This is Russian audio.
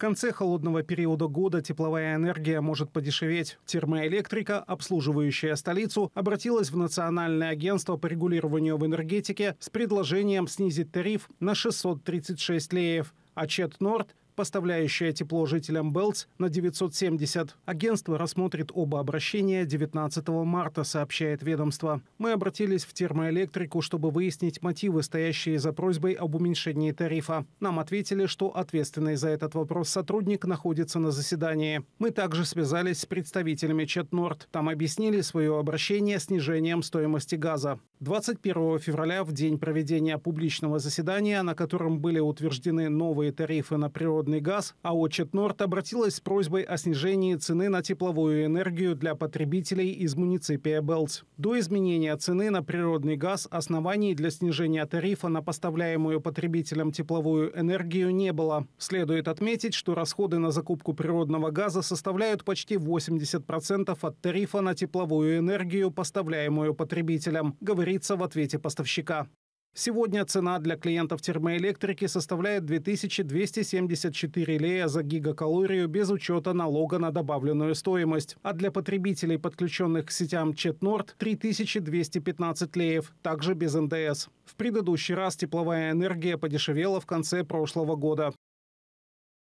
конце холодного периода года тепловая энергия может подешеветь. Термоэлектрика, обслуживающая столицу, обратилась в Национальное агентство по регулированию в энергетике с предложением снизить тариф на 636 леев, а Норд поставляющая тепло жителям Белтс на 970. Агентство рассмотрит оба обращения 19 марта, сообщает ведомство. Мы обратились в термоэлектрику, чтобы выяснить мотивы, стоящие за просьбой об уменьшении тарифа. Нам ответили, что ответственный за этот вопрос сотрудник находится на заседании. Мы также связались с представителями Четнорд. Там объяснили свое обращение снижением стоимости газа. 21 февраля, в день проведения публичного заседания, на котором были утверждены новые тарифы на природный газ, АО «Четнорд» обратилась с просьбой о снижении цены на тепловую энергию для потребителей из муниципия Белц. До изменения цены на природный газ оснований для снижения тарифа на поставляемую потребителям тепловую энергию не было. Следует отметить, что расходы на закупку природного газа составляют почти 80% от тарифа на тепловую энергию, поставляемую потребителям, говорит говорится в ответе поставщика. Сегодня цена для клиентов термоэлектрики составляет 2274 лея за гигакалорию без учета налога на добавленную стоимость, а для потребителей, подключенных к сетям Четнорд, 3215 леев, также без НДС. В предыдущий раз тепловая энергия подешевела в конце прошлого года.